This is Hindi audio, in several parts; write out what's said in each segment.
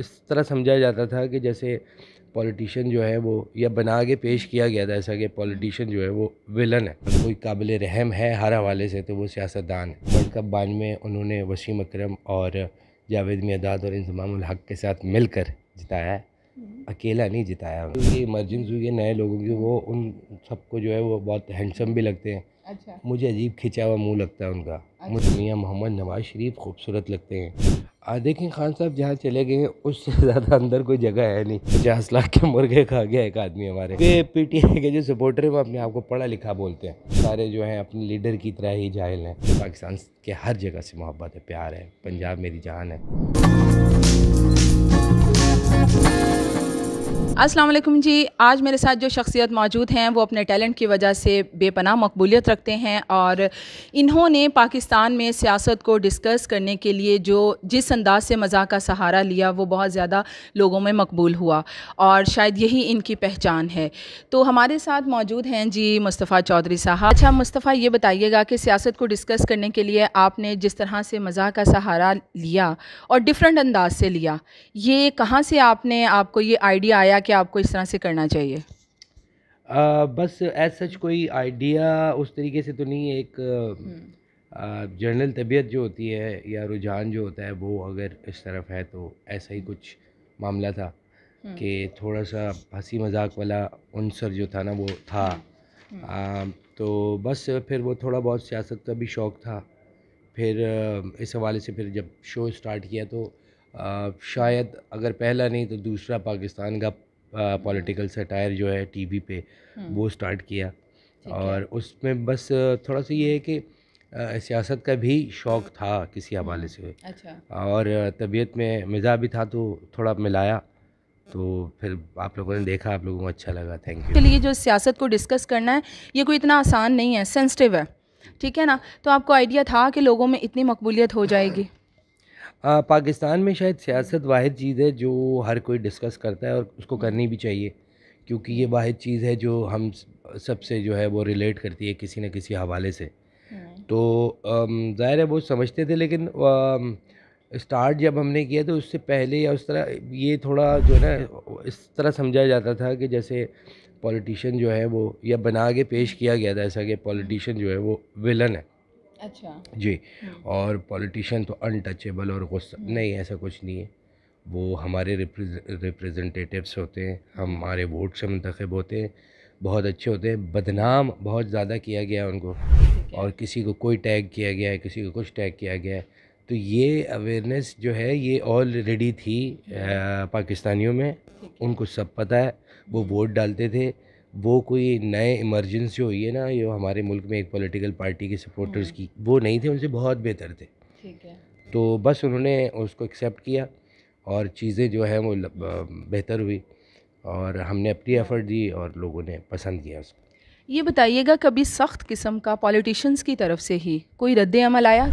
इस तरह समझाया जाता था कि जैसे पॉलिटिशियन जो है वो या बना के पेश किया गया था ऐसा कि पॉलिटिशियन जो है वो विलन है कोई काबिल रहम है हर हवाले से तो वो सियासतदान है वर्ल्ड कप में उन्होंने वसीम अक्रम और जावेद मियादाद और इंजमाम हक के साथ मिलकर जिताया अकेला नहीं जिताया क्योंकि इमरजेंस हुई है नए लोगों की वो उन सबको जो है वो बहुत हैंडसम भी लगते हैं अच्छा। मुझे अजीब खिंचा हुआ मुँह लगता है उनका अच्छा। मुझे मियाँ मोहम्मद नवाज शरीफ खूबसूरत लगते हैं देखें खान साहब जहाँ चले गए उससे ज़्यादा अंदर कोई जगह है नहीं पचास लाख के मुर्गे खा गया एक आदमी हमारे के पीटीआई के जो सपोर्टर है वो अपने आप को पढ़ा लिखा बोलते हैं सारे जो हैं अपने लीडर की तरह ही जाहिल हैं पाकिस्तान के हर जगह से मोहब्बत है प्यार है पंजाब मेरी जान है वालेकुम जी आज मेरे साथ जो शख्सियत मौजूद हैं वो अपने टैलेंट की वजह से बेपनाह मकबूलियत रखते हैं और इन्होंने पाकिस्तान में सियासत को डिस्कस करने के लिए जो जिस अंदाज से मज़ाक का सहारा लिया वो बहुत ज़्यादा लोगों में मकबूल हुआ और शायद यही इनकी पहचान है तो हमारे साथ मौजूद हैं जी मुस्तफ़ा चौधरी साहब अच्छा मुस्तफ़ा ये बताइएगा कि सियासत को डिस्कस करने के लिए आपने जिस तरह से मज़ाक का सहारा लिया और डिफरेंट अंदाज से लिया ये कहाँ से आपने आपको ये आइडिया आया कि आपको इस तरह से करना चाहिए आ, बस एज सच कोई आइडिया उस तरीके से तो नहीं एक जनरल हम्म। तबीयत जो होती है या रुझान जो होता है वो अगर इस तरफ है तो ऐसा ही कुछ मामला था हम्म। कि थोड़ा सा हंसी मजाक वाला अनसर जो था ना वो था आ, हम्म। तो बस फिर वो थोड़ा बहुत सियासत का भी शौक़ था फिर इस हवाले से फिर जब शो स्टार्ट किया तो आ, शायद अगर पहला नहीं तो दूसरा पाकिस्तान का पॉलिटिकल सटायर जो है टीवी पे वो स्टार्ट किया और उसमें बस थोड़ा सा ये है कि सियासत का भी शौक़ था किसी हवाले से अच्छा और तबीयत में मिजा भी था तो थोड़ा मिलाया तो फिर आप लोगों ने देखा आप लोगों को अच्छा लगा थैंक यू चलिए जो सियासत को डिस्कस करना है ये कोई इतना आसान नहीं है सेंसिटिव है ठीक है ना तो आपको आइडिया था कि लोगों में इतनी मकबूलियत हो जाएगी आ, पाकिस्तान में शायद सियासत वाद चीज़ है जो हर कोई डिस्कस करता है और उसको करनी भी चाहिए क्योंकि ये वाद चीज़ है जो हम सबसे जो है वो रिलेट करती है किसी न किसी हवाले से हम्म। तो ज़ाहिर है वो समझते थे लेकिन स्टार्ट जब हमने किया तो उससे पहले या उस तरह ये थोड़ा जो है ना इस तरह समझा जाता था कि जैसे पॉलिटिशियन जो है वो या बना के पेश किया गया था ऐसा कि पॉलिटिशियन जो है वो विलन है अच्छा जी हम्म। और पॉलिटिशियन तो अनटचेबल और गुस्सा हम्म। नहीं ऐसा कुछ नहीं है वो हमारे रिप्रेजेंटेटिव्स होते हैं हमारे वोट से मंतखब होते हैं बहुत अच्छे होते हैं बदनाम बहुत ज़्यादा किया गया उनको और किसी को कोई टैग किया गया है किसी को कुछ टैग किया गया है तो ये अवेयरनेस जो है ये ऑलरेडी थी हम्म। पाकिस्तानियों में उनको सब पता है वो वोट डालते थे वो कोई नए इमरजेंसी हुई है ना जो हमारे मुल्क में एक पॉलिटिकल पार्टी के सपोर्टर्स हम्म। की वो नहीं थे उनसे बहुत बेहतर थे ठीक है तो बस उन्होंने उसको एक्सेप्ट किया और चीज़ें जो है वो बेहतर हुई और हमने अपनी एफर्ट हम्म। दी और लोगों ने पसंद किया उसको ये बताइएगा कभी सख्त किस्म का पॉलिटिशियंस की तरफ से ही कोई रद्द अमल आया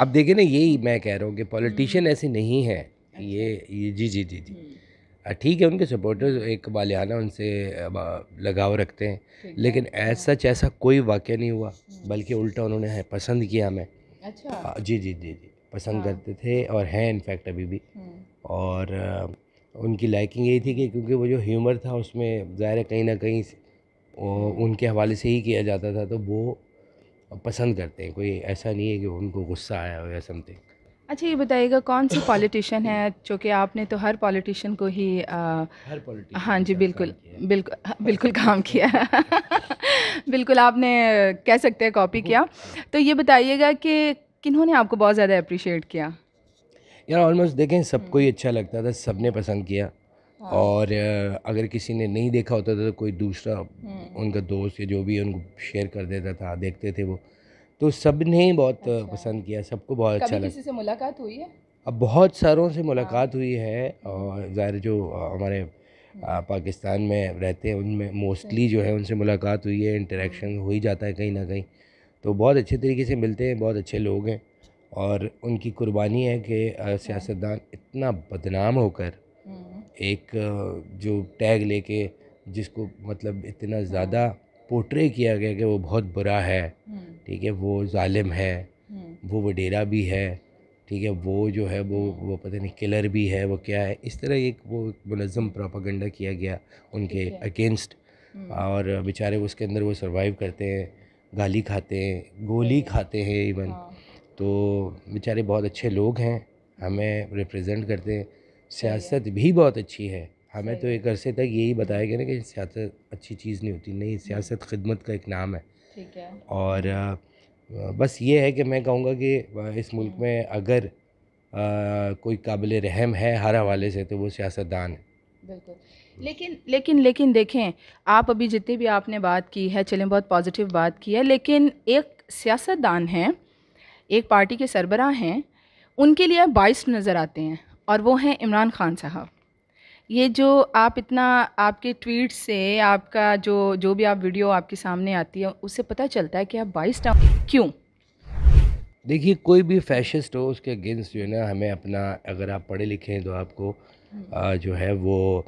अब देखिए ना यही मैं कह रहा हूँ कि पॉलिटिशियन हम्म। ऐसे नहीं है ये, अच्छा। ये जी जी जी जी ठीक है उनके सपोर्टर्स एक बालियाना उनसे लगाव रखते हैं लेकिन ऐसा सच ऐसा कोई वाक्य नहीं हुआ हम्म। बल्कि उल्टा उन्होंने पसंद किया हमें अच्छा जी जी जी जी पसंद हाँ। करते थे और हैं इनफैक्ट अभी भी हम्म। और उनकी लाइकिंग यही थी कि क्योंकि वो जो ह्यूमर था उसमें ज़ाहिर है कहीं ना कहीं उनके हवाले से ही किया जाता था तो वो पसंद करते हैं कोई ऐसा नहीं है कि उनको गुस्सा आया हो या समथिंग अच्छा ये बताइएगा कौन से पॉलिटिशियन है जो कि आपने तो हर पॉलिटिशियन को ही आ, हर पॉलिटिशियन हाँ जी बिल्कुल बिल्कुल हाँ, बिल्कुल काम किया बिल्कुल आपने कह सकते हैं कॉपी किया तो ये बताइएगा कि किन्होंने आपको बहुत ज़्यादा अप्रिशिएट किया यार ऑलमोस्ट देखें सबको ही हम्म। अच्छा लगता था सबने पसंद किया हाँ। और अगर किसी ने नहीं देखा होता था तो कोई दूसरा हम्म। उनका दोस्त या जो भी उनको शेयर कर देता था देखते थे वो तो सब ने ही बहुत अच्छा। पसंद किया सबको बहुत अच्छा कभी अच्छा लगा किसी से मुलाकात हुई है अब बहुत सारों से मुलाकात हाँ। हुई है और ज़ाहिर जो हमारे हम्म। पाकिस्तान में रहते हैं उनमें मोस्टली जो है उनसे मुलाकात हुई है इंटरेक्शन हो ही जाता है कहीं ना कहीं तो बहुत अच्छे तरीके से मिलते हैं बहुत अच्छे लोग हैं और उनकी कुर्बानी है कि हाँ। सियासतदान इतना बदनाम होकर हम्म। एक जो टैग लेके जिसको मतलब इतना हाँ। ज़्यादा पोट्रे किया गया कि वो बहुत बुरा है हम्म। ठीक है वो ालिम है हम्म। वो वडेरा भी है ठीक है वो जो है वो हम्म। वो पता नहीं किलर भी है वो क्या है इस तरह एक वो मुनज़म प्रोपागंडा किया गया उनके अगेंस्ट और बेचारे उसके अंदर वो सर्वाइव करते हैं गाली खाते हैं गोली खाते हैं इवन हाँ। तो बेचारे बहुत अच्छे लोग हैं हमें रिप्रेजेंट करते हैं सियासत भी बहुत अच्छी है हमें तो एक अरसे तक यही बताया गया ना कि सियासत अच्छी चीज़ नहीं होती नहीं हम्म। सियासत खिदमत का एक नाम है ठीक है और बस ये है कि मैं कहूँगा कि इस मुल्क हम्म। में अगर आ, कोई काबिल रहम है हर हवाले से तो वो सियासतदान है बिल्कुल हम्म। लेकिन लेकिन लेकिन देखें आप अभी जितनी भी आपने बात की है चलें बहुत पॉजिटिव बात की है लेकिन एक सियासतदान हैं एक पार्टी के सरबरा हैं उनके लिए बाइस नज़र आते हैं और वो हैं इमरान खान साहब ये जो आप इतना आपके ट्वीट से आपका जो जो भी आप वीडियो आपके सामने आती है उससे पता चलता है कि आप बाईस टाउन क्यों देखिए कोई भी फैशिस्ट हो उसके अगेंस्ट जो है ना हमें अपना अगर आप पढ़े लिखे हैं तो आपको आ, जो है वो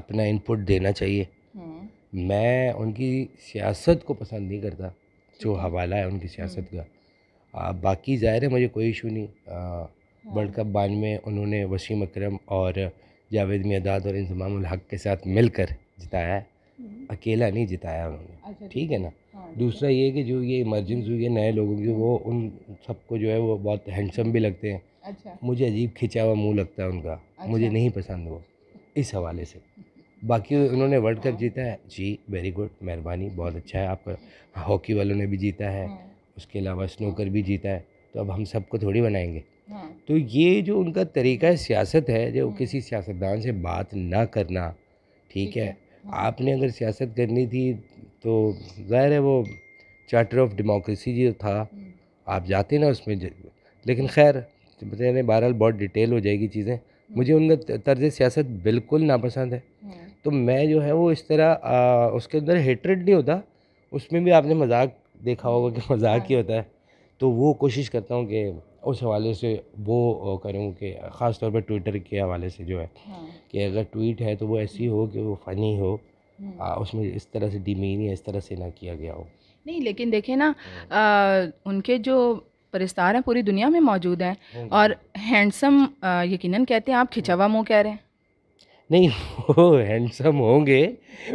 अपना इनपुट देना चाहिए हम्म। मैं उनकी सियासत को पसंद नहीं करता जो हवाला है उनकी सियासत हम्म। का आ, बाकी ज़ाहिर है मुझे कोई इशू नहीं वर्ल्ड कप बान में उन्होंने वसीम अक्रम और जावेद मियादाद और इंजमाम हक के साथ मिलकर जिताया है हम्म। अकेला नहीं जिताया उन्होंने अच्छा, ठीक है ना हाँ, दूसरा ये कि जो ये इमरजेंस हुई है नए लोगों की वो उन सबको जो है वो बहुत हैंडसम भी लगते हैं अच्छा। मुझे अजीब खिंचा हुआ मुँह लगता है उनका अच्छा। मुझे नहीं पसंद वो इस हवाले से बाकी उन्होंने वर्ल्ड कप हाँ। जीता है जी वेरी गुड मेहरबानी बहुत अच्छा है आपका हॉकी वालों ने भी जीता है हाँ। उसके अलावा स्नोकर भी जीता है तो अब हम सबको थोड़ी बनाएंगे तो ये जो उनका तरीका है सियासत है जो हम्म। किसी सियासतदान से बात ना करना ठीक है हाँ। आपने अगर सियासत करनी थी तो ज़ाहिर है वो चार्टर ऑफ डेमोक्रेसी जो था हम्म। आप जाते ना उसमें लेकिन खैर बताने बहरहाल बहुत डिटेल हो जाएगी चीज़ें हम्म। मुझे उनका तर्ज सियासत बिल्कुल नापसंद है तो मैं जो है वो इस तरह आ, उसके अंदर हेटरेड नहीं होता उसमें भी आपने मजाक देखा होगा कि मजाक हाँ। ही होता है तो वो कोशिश करता हूँ कि उस हवाले से वो करूँ कि ख़ास तौर पर ट्विटर के हवाले से जो है हाँ। कि अगर ट्वीट है तो वो ऐसी हो कि वो फ़नी हो हम्म। आ, उसमें इस तरह से डिमीन या इस तरह से ना किया गया हो नहीं लेकिन देखें ना हाँ। आ, उनके जो परिस्तार हैं पूरी दुनिया में मौजूद हैं हाँ और हैंडसम यकीनन कहते हैं आप खिंचावा मुँह कह रहे हैं नहीं वो हैंडसम होंगे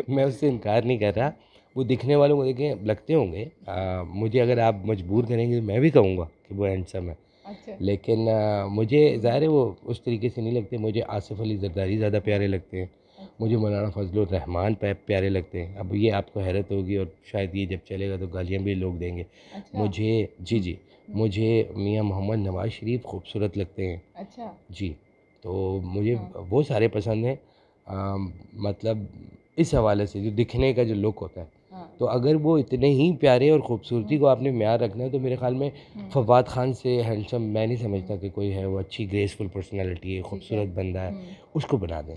मैं उससे इनकार नहीं कर रहा वो दिखने वालों को देखें लगते होंगे आ, मुझे अगर आप मजबूर करेंगे तो मैं भी कहूँगा कि वो हैंडसम है अच्छा। लेकिन आ, मुझे ज़ाहिर है वो उस तरीके से नहीं लगते मुझे आसिफ अली जरदारी ज़्यादा प्यारे लगते हैं अच्छा। मुझे मौलाना फजल रहमान प्यारे लगते हैं अब ये आपको हैरत होगी और शायद ये जब चलेगा तो गालियाँ भी लोग देंगे अच्छा। मुझे जी जी हम्म। मुझे मियाँ मोहम्मद नवाज शरीफ खूबसूरत लगते हैं अच्छा जी तो मुझे हाँ। वो सारे पसंद हैं मतलब इस हवाले से जो दिखने का जो लुक होता है हाँ। तो अगर वो इतने ही प्यारे और ख़ूबसूरती हाँ। को आपने म्यार रखना है तो मेरे ख्याल में हाँ। फवाद खान से हैंडसम मैं नहीं समझता कि कोई है वो अच्छी ग्रेसफुल पर्सनैलिटी है खूबसूरत बंदा है हम्म। उसको बना दें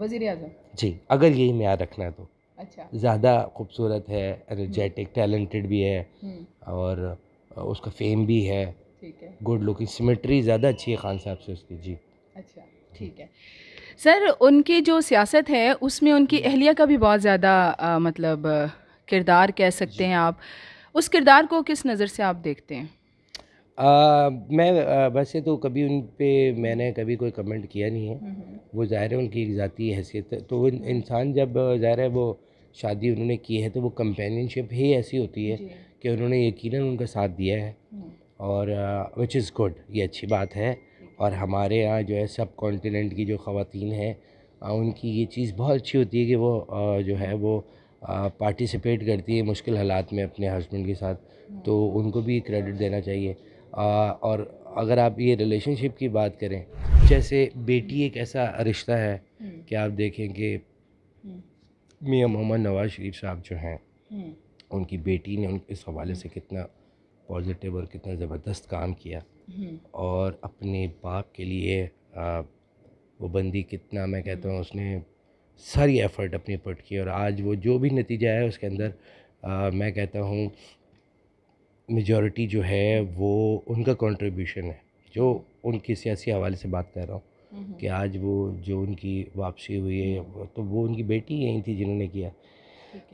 वज़ी अजम जी अगर यही म्यार रखना है तो अच्छा ज़्यादा खूबसूरत है एनर्जेटिक हम्म। टैलेंटेड भी है हम्म। और उसका फेम भी है गुड लुकिंग सिमेट्री ज़्यादा अच्छी है खान साहब से उसकी जी अच्छा ठीक है सर उनकी जो सियासत है उसमें उनकी अहलिया का भी बहुत ज़्यादा मतलब किरदार कह सकते हैं आप उस किरदार को किस नज़र से आप देखते हैं आ, मैं आ, वैसे तो कभी उन पर मैंने कभी कोई कमेंट किया नहीं है हम्म, हम्म। वो ज़ाहिर है उनकी एक ज़ाती हैसियत है तो इंसान जब ज़ाहिर है वो शादी उन्होंने की है तो वो कंपेनियनशिप ही ऐसी होती है कि उन्होंने यकीनन उनका साथ दिया है हम्म। और विच इज़ गुड ये अच्छी बात है और हमारे यहाँ जो है सब कॉन्टिनेंट की जो ख़वान हैं उनकी ये चीज़ बहुत अच्छी होती है कि वो जो है वो पार्टिसिपेट करती है मुश्किल हालात में अपने हस्बैंड के साथ तो उनको भी क्रेडिट देना चाहिए और अगर आप ये रिलेशनशिप की बात करें जैसे बेटी एक ऐसा रिश्ता है कि आप देखें कि मियाँ मोहम्मद नवाज़ शरीफ साहब जो हैं उनकी बेटी ने उन इस हवाले से कितना पॉजिटिव और कितना ज़बरदस्त काम किया हम्म। और अपने बाप के लिए आ, वो बंदी कितना मैं कहता हूँ उसने सारी एफ़र्ट अपनी पट की और आज वो जो भी नतीजा है उसके अंदर आ, मैं कहता हूँ मेजॉरिटी जो है वो उनका कंट्रीब्यूशन है जो उनकी सियासी हवाले से बात कर रहा हूँ हम्म। कि आज वो जो उनकी वापसी हुई है हम्म। तो वो उनकी बेटी यहीं थी जिन्होंने किया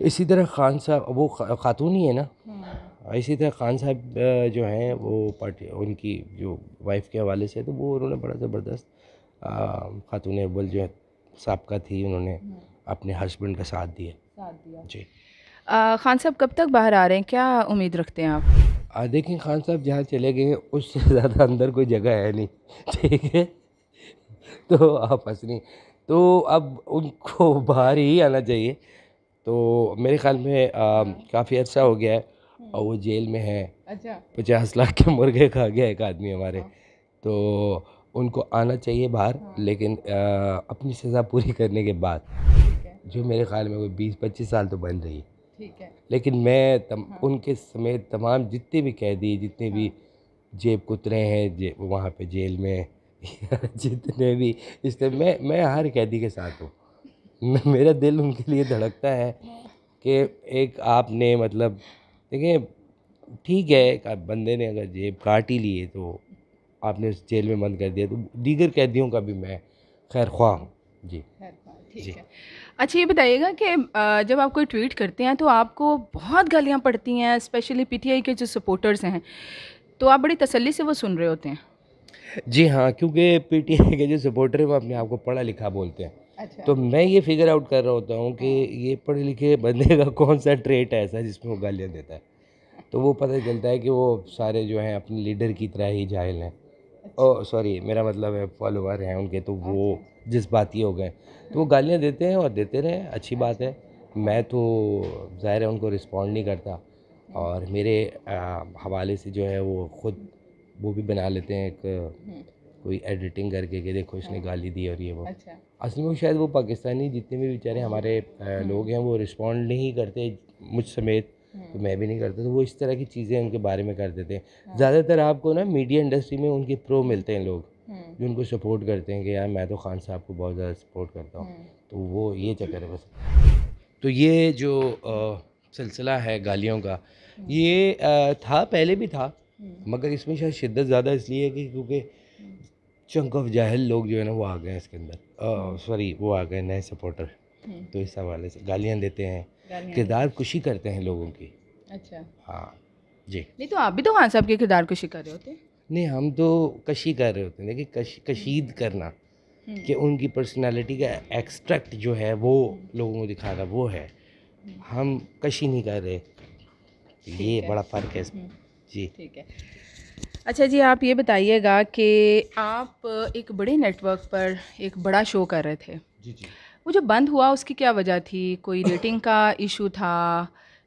इसी तरह खान साहब वो खातून ही है ना इसी तरह खान साहब जो हैं वो पार्टी उनकी जो वाइफ के हवाले से तो वो उन्होंने बड़ा ज़बरदस्त खातून अव्वल जो है सबका थी उन्होंने हम्म। अपने हस्बैंड का साथ दिया साथ दिया जी आ, खान साहब कब तक बाहर आ रहे हैं क्या उम्मीद रखते हैं आप आ, देखें खान साहब जहाँ चले गए उससे ज़्यादा अंदर कोई जगह है नहीं ठीक है तो आप हंस नहीं तो अब उनको बाहर ही आना चाहिए तो मेरे ख्याल में काफ़ी अच्छा हो गया है और वो जेल में है अच्छा पचास लाख के मुर्गे खा गया एक आदमी हमारे हाँ। तो उनको आना चाहिए बाहर हाँ। लेकिन आ, अपनी सज़ा पूरी करने के बाद जो मेरे ख्याल में कोई बीस पच्चीस साल तो बन रही ठीक है लेकिन मैं तम, हाँ। उनके समेत तमाम जितने भी कैदी जितने भी हाँ। जेब कुतरे हैं जे, वहाँ पे जेल में जितने भी इस तरह मैं मैं हर कैदी के साथ हूँ मेरा दिल उनके लिए धड़कता है कि एक आपने मतलब देखिए ठीक है बंदे ने अगर जेब काट ही लिए तो आपने उस जेल में बंद कर दिया तो दीगर कैदियों का भी मैं खैर ख्वाह हूँ जी जी अच्छा ये बताइएगा कि जब आप कोई ट्वीट करते हैं तो आपको बहुत गालियाँ पड़ती हैं स्पेशली पीटीआई के जो सपोर्टर्स हैं तो आप बड़ी तसल्ली से वो सुन रहे होते हैं जी हाँ क्योंकि पीटीआई के जो सपोर्टर हैं वो अपने आप को पढ़ा लिखा बोलते हैं अच्छा। तो मैं ये फिगर आउट कर रहा होता हूँ कि हाँ। ये पढ़े लिखे बंदे का कौन सा ट्रेट है ऐसा जिसमें वो गालियाँ देता है तो वो पता चलता है कि वो सारे जो हैं अपने लीडर की तरह ही जाहिल हैं अच्छा। ओ सॉरी मेरा मतलब है फॉलोअर हैं उनके तो वो अच्छा। जिस बात ही हो गए तो वो गालियाँ देते हैं और देते रहे अच्छी बात है अच्छा। मैं तो ज़ाहिर है उनको रिस्पॉन्ड नहीं करता हाँ। और मेरे हवाले से जो है वो ख़ुद वो भी बना लेते हैं एक हम्म। कोई एडिटिंग करके के देखो इसने हाँ। गाली दी और ये वो अच्छा। असल में शायद वो पाकिस्तानी जितने भी बेचारे हाँ। हमारे हाँ। लोग हैं वो रिस्पॉन्ड नहीं करते मुझ समेत तो मैं भी नहीं करता तो वो इस तरह की चीज़ें उनके बारे में कर देते हैं ज़्यादातर आपको ना मीडिया इंडस्ट्री में उनके प्रो मिलते हैं लोग जो उनको सपोर्ट करते हैं कि यार मैं तो खान साहब को बहुत ज़्यादा सपोर्ट करता हूँ तो वो ये चक्कर है बस तो ये जो सिलसिला है गालियों का ये आ, था पहले भी था मगर इसमें शायद शिद्दत ज़्यादा इसलिए है कि क्योंकि चंक ऑफ जाहिल लोग जो है ना वो आ गए हैं इसके अंदर सॉरी हम्म। वो आ गए नए सपोर्टर हम्म। तो इस हवाले से गालियाँ देते हैं किरदार कुशी करते हैं लोगों की अच्छा हाँ जी नहीं तो आप भी तो खान हाँ साहब के किरदार कुशी कर रहे होते नहीं हम तो कशी कर रहे होते हैं लेकिन कश, हम्म। कशीद करना कि उनकी पर्सनालिटी का एक्सट्रैक्ट जो है वो लोगों को दिखा रहा वो है हम कशी नहीं कर रहे ये बड़ा फ़र्क है इसमें जी ठीक है अच्छा जी आप ये बताइएगा कि आप एक बड़े नेटवर्क पर एक बड़ा शो कर रहे थे जी जी वो जो बंद हुआ उसकी क्या वजह थी कोई रेटिंग का इशू था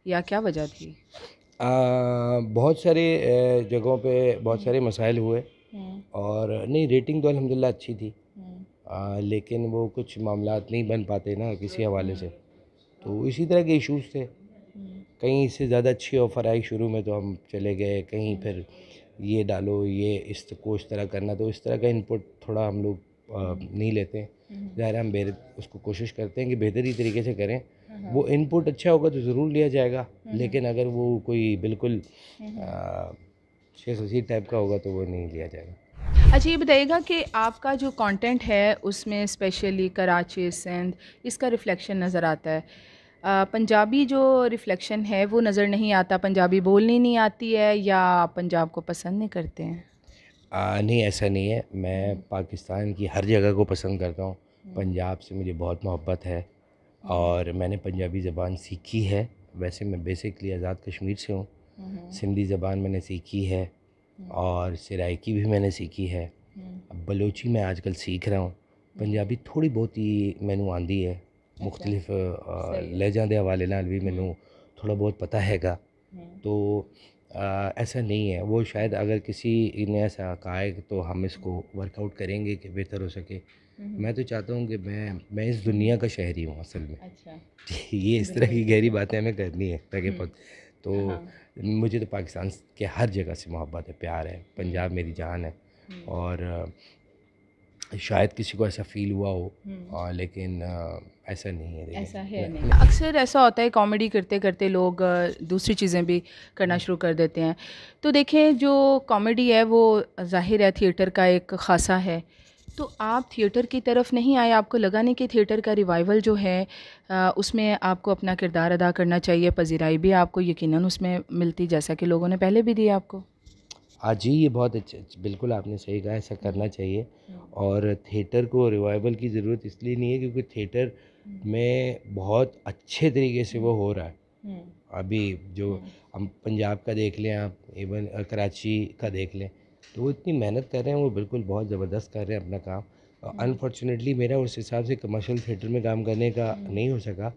या क्या वजह थी आ, बहुत सारे जगहों पे बहुत सारे मसाइल हुए हम्म। और नहीं रेटिंग तो अलहमदिल्ला अच्छी थी हम्म। आ, लेकिन वो कुछ मामला नहीं बन पाते ना किसी हम्म। हवाले से तो इसी तरह के इशूज़ थे कहीं इससे ज़्यादा अच्छी ऑफ़र आई शुरू में तो हम चले गए कहीं फिर ये डालो ये इस को इस तरह करना तो इस तरह का इनपुट थोड़ा हम लोग नहीं लेते हम्म। ज़ाहिर हम बेहतर उसको कोशिश करते हैं कि बेहतरी तरीके से करें हाँ, हाँ। वो इनपुट अच्छा होगा तो ज़रूर लिया जाएगा हम्म। लेकिन अगर वो कोई बिल्कुल छः सौ टाइप का होगा तो वो नहीं लिया जाएगा अच्छा ये बताइएगा कि आपका जो कंटेंट है उसमें स्पेशली कराची सिंध इसका रिफ्लेक्शन नज़र आता है पंजाबी जो रिफ़्लेक्शन है वो नज़र नहीं आता पंजाबी बोलनी नहीं आती है या पंजाब को पसंद नहीं करते हैं आ, नहीं ऐसा नहीं है मैं हम्म। पाकिस्तान की हर जगह को पसंद करता हूँ हम्म। पंजाब से मुझे बहुत मोहब्बत है हम्म। और मैंने पंजाबी ज़बान सीखी है वैसे मैं बेसिकली आज़ाद कश्मीर से हूँ सिंधी ज़बान मैंने सीखी है और सरायकी भी मैंने सीखी है अब बलोची मैं आजकल सीख रहा हूँ पंजाबी थोड़ी बहुत ही मैनू आंदी है मुख्तलिफ लहजा के हवाले भी ਵੀ हम्म। थोड़ा बहुत पता हैगा हम्म। तो ऐसा नहीं है वो शायद अगर किसी ने ऐसा कहा है तो हम इसको वर्कआउट हम्म। करेंगे कि बेहतर हो सके मैं तो चाहता हूँ कि मैं मैं इस दुनिया का शहरी हूँ असल में अच्छा ये इस तरह की गहरी बातें हमें करनी है ताकि तो हाँ। मुझे तो पाकिस्तान के हर जगह से मोहब्बत है प्यार है पंजाब मेरी जान है और शायद किसी को ऐसा फील हुआ हो आ, हम्म। लेकिन आ, ऐसा नहीं है ऐसा है नहीं अक्सर ऐसा होता है कॉमेडी करते करते लोग दूसरी चीज़ें भी करना हम्म। शुरू कर देते हैं तो देखें जो कॉमेडी है वो जाहिर है थिएटर का एक खासा है तो आप थिएटर की तरफ नहीं आए आपको लगा नहीं कि थिएटर का रिवाइवल जो है आ, उसमें आपको अपना किरदार अदा करना चाहिए पजीराई भी आपको यकीनन उसमें मिलती जैसा कि लोगों ने पहले भी दी आपको हाँ जी ये बहुत अच्छा बिल्कुल आपने सही कहा ऐसा करना चाहिए हम्म। और थिएटर को रिवाइवल की ज़रूरत इसलिए नहीं है क्योंकि थिएटर हम्म। में बहुत अच्छे तरीके से वो हम्म। हो रहा है अभी जो हम पंजाब का देख लें आप इवन कराची का देख लें तो वो इतनी मेहनत कर रहे हैं वो बिल्कुल बहुत ज़बरदस्त कर रहे हैं अपना काम अनफॉर्चुनेटली मेरा उस हिसाब से कमर्शियल थिएटर में काम करने का नहीं हो सका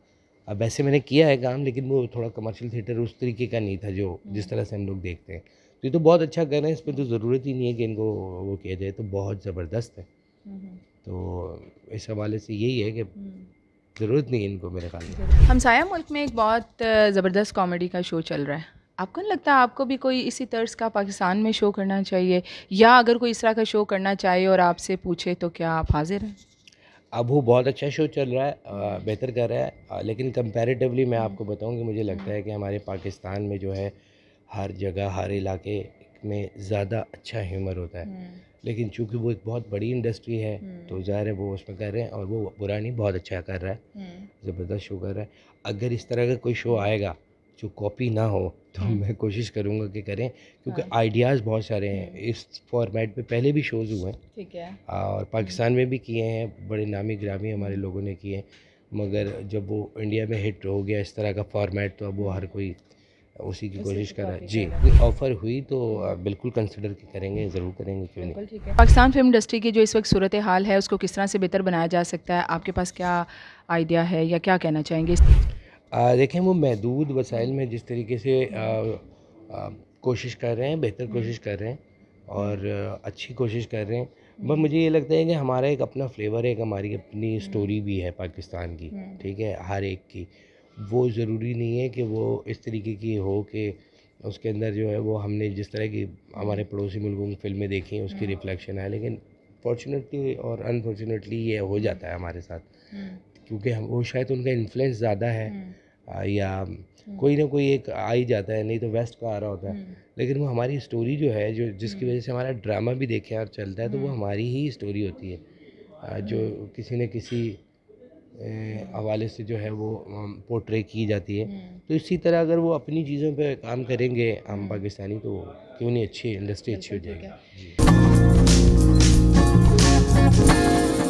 अब वैसे मैंने किया है काम लेकिन वो थोड़ा कमर्शियल थिएटर उस तरीके का नहीं था जो जिस तरह से हम लोग देखते हैं तो ये तो बहुत अच्छा गन है इसमें तो ज़रूरत ही नहीं है कि इनको वो किया जाए तो बहुत ज़बरदस्त है हम्म। तो इस हवाले से यही है कि हम्म। ज़रूरत नहीं है इनको मेरे ख्याल में हमसाया मुल्क में एक बहुत ज़बरदस्त कॉमेडी का शो चल रहा है आपको नहीं लगता आपको भी कोई इसी तर्ज का पाकिस्तान में शो करना चाहिए या अगर कोई इस तरह का शो करना चाहिए और आपसे पूछे तो क्या आप हाजिर हैं अब वो बहुत अच्छा शो चल रहा है बेहतर कर रहा है लेकिन कंपैरेटिवली मैं आपको बताऊं कि मुझे लगता है कि हमारे पाकिस्तान में जो है हर जगह हर इलाके में ज़्यादा अच्छा ह्यूमर होता है हम्म। लेकिन चूंकि वो एक बहुत बड़ी इंडस्ट्री है हम्म। तो ज़ाहिर है वो उसमें कर रहे हैं और वो बुरा नहीं बहुत अच्छा कर रहा है हम्म। ज़बरदस्त शो कर रहा है अगर इस तरह का कोई शो आएगा जो कॉपी ना हो तो मैं कोशिश करूँगा कि करें क्योंकि हाँ। आइडियाज़ बहुत सारे हैं इस फॉर्मेट पे पहले भी शोज़ हुए हैं ठीक है और पाकिस्तान में भी किए हैं बड़े नामी ग्रामी हमारे लोगों ने किए हैं मगर जब वो इंडिया में हिट हो गया इस तरह का फॉर्मेट तो अब वो हर कोई उसी की कोशिश कर रहा है जी ऑफ़र हुई तो बिल्कुल कंसिडर करेंगे ज़रूर करेंगे क्यों नहीं ठीक है पाकिस्तान फिल्म इंडस्ट्री की जो इस वक्त सूरत हाल है उसको किस तरह से बेहतर बनाया जा सकता है आपके पास क्या आइडिया है या क्या कहना चाहेंगे देखें वो महदूद वसाइल में जिस तरीके से आ, आ, कोशिश कर रहे हैं बेहतर हम्म। कोशिश कर रहे हैं और अच्छी कोशिश कर रहे हैं हम्म। बस मुझे ये लगता है कि हमारा एक अपना फ्लेवर है एक हमारी अपनी स्टोरी भी है पाकिस्तान की हम्म। ठीक है हर एक की वो ज़रूरी नहीं है कि वो इस तरीके की हो कि उसके अंदर जो है वो हमने जिस तरह की हमारे पड़ोसी मुल्कों की फ़िल्में देखी हैं उसकी रिफ्लेक्शन हम्म। है लेकिन फॉर्चुनेटली और अनफॉर्चुनेटली ये हो जाता है हमारे साथ हम्म। क्योंकि हम वो शायद उनका इन्फ्लुएंस ज़्यादा है हम्म। या कोई ना कोई एक आ ही जाता है नहीं तो वेस्ट का आ रहा होता है लेकिन वो हमारी स्टोरी जो है जो जिसकी वजह से हमारा ड्रामा भी देखे और चलता है तो वो हमारी ही स्टोरी होती है जो किसी ने किसी हवाले से जो है वो पोर्ट्रे की जाती है हम्म। तो इसी तरह अगर वो अपनी चीज़ों पे काम करेंगे हम हम्म। पाकिस्तानी तो क्यों नहीं अच्छी इंडस्ट्री अच्छी हो जाएगी